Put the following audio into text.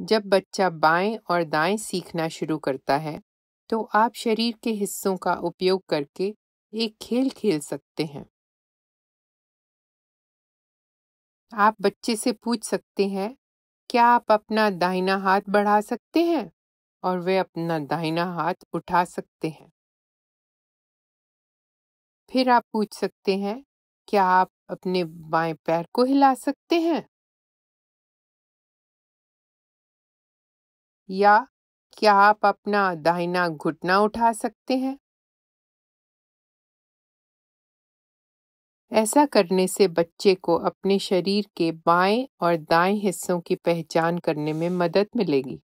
जब बच्चा बाएं और दाएं सीखना शुरू करता है तो आप शरीर के हिस्सों का उपयोग करके एक खेल खेल सकते हैं आप बच्चे से पूछ सकते हैं क्या आप अपना दाहिना हाथ बढ़ा सकते हैं और वे अपना दाहिना हाथ उठा सकते हैं फिर आप पूछ सकते हैं क्या आप अपने बाएं पैर को हिला सकते हैं या क्या आप अपना दाहिना घुटना उठा सकते हैं ऐसा करने से बच्चे को अपने शरीर के बाएं और दाएं हिस्सों की पहचान करने में मदद मिलेगी